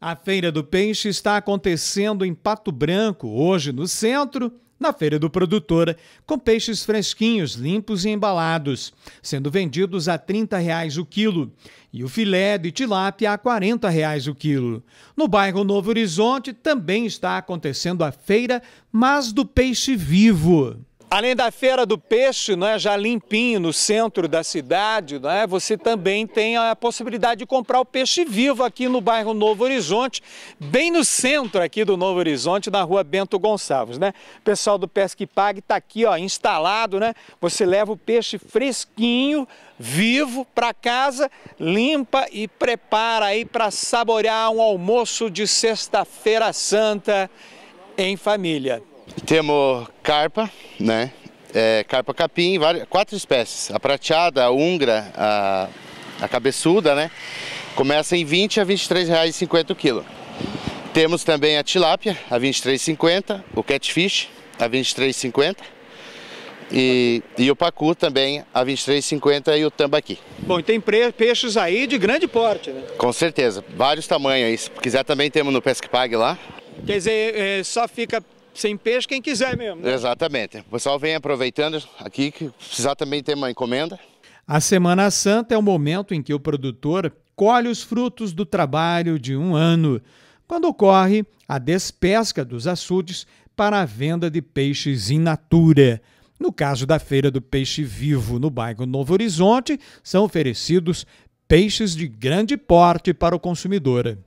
A Feira do Peixe está acontecendo em Pato Branco, hoje no centro, na Feira do Produtor, com peixes fresquinhos, limpos e embalados, sendo vendidos a R$ 30,00 o quilo e o filé de tilápia a R$ 40,00 o quilo. No bairro Novo Horizonte também está acontecendo a feira, mas do peixe vivo. Além da Feira do Peixe, né, já limpinho no centro da cidade, né, você também tem a possibilidade de comprar o peixe vivo aqui no bairro Novo Horizonte, bem no centro aqui do Novo Horizonte, na rua Bento Gonçalves. Né? O pessoal do Pesque Pague está aqui ó, instalado, né? você leva o peixe fresquinho, vivo, para casa, limpa e prepara aí para saborear um almoço de Sexta-feira Santa em família. Temos carpa, né? É, carpa capim, várias, quatro espécies. A prateada, a ungra, a, a cabeçuda, né? Começa em 20 a R$ 23,50 o quilo. Temos também a tilápia, a 23,50, o catfish, a 23,50. E, e, o pacu também a 23,50 e o tambaqui. Bom, e tem peixes aí de grande porte, né? Com certeza, vários tamanhos aí. Se quiser também temos no Pesque Pague lá. Quer dizer, é, só fica sem peixe quem quiser mesmo. Né? Exatamente. O pessoal vem aproveitando aqui, que precisar também ter uma encomenda. A Semana Santa é o momento em que o produtor colhe os frutos do trabalho de um ano, quando ocorre a despesca dos açudes para a venda de peixes in natura. No caso da Feira do Peixe Vivo no bairro Novo Horizonte, são oferecidos peixes de grande porte para o consumidor.